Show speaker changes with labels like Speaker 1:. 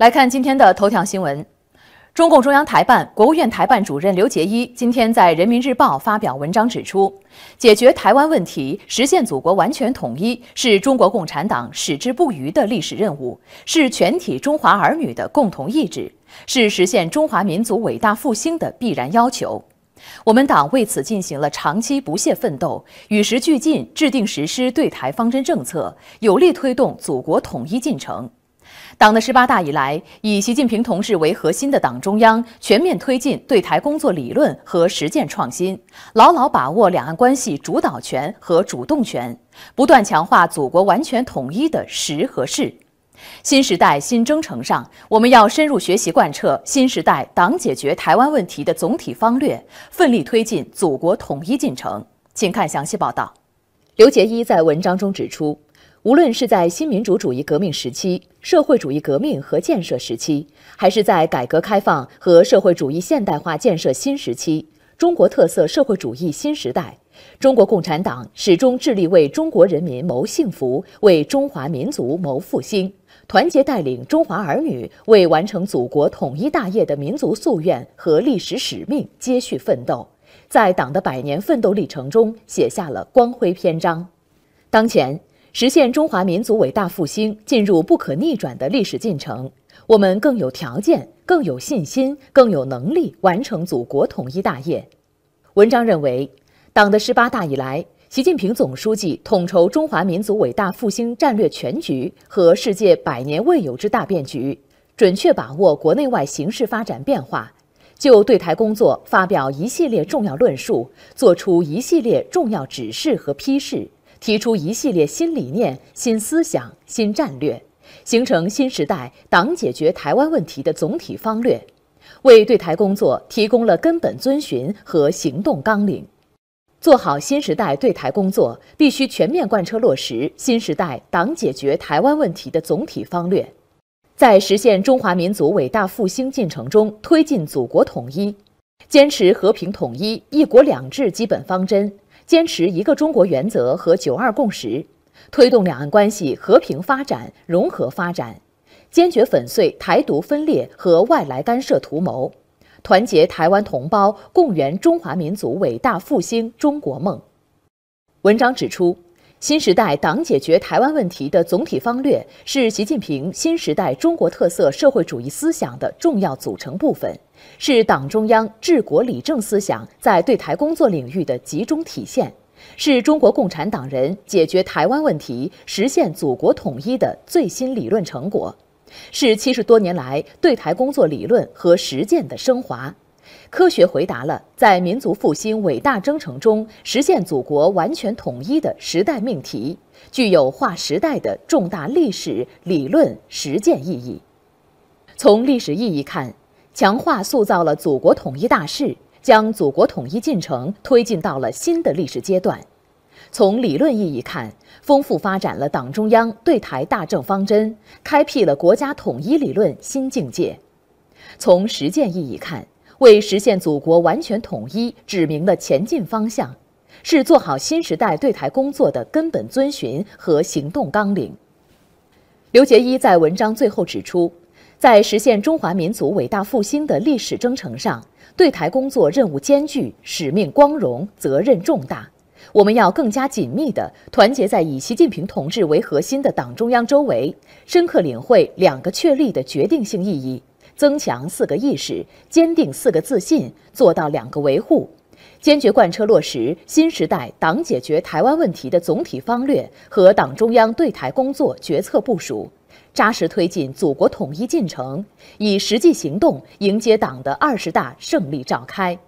Speaker 1: 来看今天的头条新闻，中共中央台办、国务院台办主任刘杰一今天在《人民日报》发表文章指出，解决台湾问题、实现祖国完全统一，是中国共产党矢志不渝的历史任务，是全体中华儿女的共同意志，是实现中华民族伟大复兴的必然要求。我们党为此进行了长期不懈奋斗，与时俱进制定实施对台方针政策，有力推动祖国统一进程。党的十八大以来，以习近平同志为核心的党中央全面推进对台工作理论和实践创新，牢牢把握两岸关系主导权和主动权，不断强化祖国完全统一的时和势。新时代新征程上，我们要深入学习贯彻新时代党解决台湾问题的总体方略，奋力推进祖国统一进程。请看详细报道。刘杰一在文章中指出。无论是在新民主主义革命时期、社会主义革命和建设时期，还是在改革开放和社会主义现代化建设新时期、中国特色社会主义新时代，中国共产党始终致力为中国人民谋幸福、为中华民族谋复兴，团结带领中华儿女为完成祖国统一大业的民族夙愿和历史使命接续奋斗，在党的百年奋斗历程中写下了光辉篇章。当前，实现中华民族伟大复兴进入不可逆转的历史进程，我们更有条件、更有信心、更有能力完成祖国统一大业。文章认为，党的十八大以来，习近平总书记统筹中华民族伟大复兴战略全局和世界百年未有之大变局，准确把握国内外形势发展变化，就对台工作发表一系列重要论述，作出一系列重要指示和批示。提出一系列新理念、新思想、新战略，形成新时代党解决台湾问题的总体方略，为对台工作提供了根本遵循和行动纲领。做好新时代对台工作，必须全面贯彻落实新时代党解决台湾问题的总体方略，在实现中华民族伟大复兴进程中推进祖国统一，坚持和平统一、一国两制基本方针。坚持一个中国原则和九二共识，推动两岸关系和平发展、融合发展，坚决粉碎台独分裂和外来干涉图谋，团结台湾同胞共圆中华民族伟大复兴中国梦。文章指出。新时代党解决台湾问题的总体方略，是习近平新时代中国特色社会主义思想的重要组成部分，是党中央治国理政思想在对台工作领域的集中体现，是中国共产党人解决台湾问题、实现祖国统一的最新理论成果，是七十多年来对台工作理论和实践的升华。科学回答了在民族复兴伟大征程中实现祖国完全统一的时代命题，具有划时代的重大历史、理论、实践意义。从历史意义看，强化塑造了祖国统一大势，将祖国统一进程推进到了新的历史阶段；从理论意义看，丰富发展了党中央对台大政方针，开辟了国家统一理论新境界；从实践意义看，为实现祖国完全统一指明了前进方向，是做好新时代对台工作的根本遵循和行动纲领。刘杰一在文章最后指出，在实现中华民族伟大复兴的历史征程上，对台工作任务艰巨、使命光荣、责任重大。我们要更加紧密地团结在以习近平同志为核心的党中央周围，深刻领会“两个确立”的决定性意义。增强四个意识，坚定四个自信，做到两个维护，坚决贯彻落实新时代党解决台湾问题的总体方略和党中央对台工作决策部署，扎实推进祖国统一进程，以实际行动迎接党的二十大胜利召开。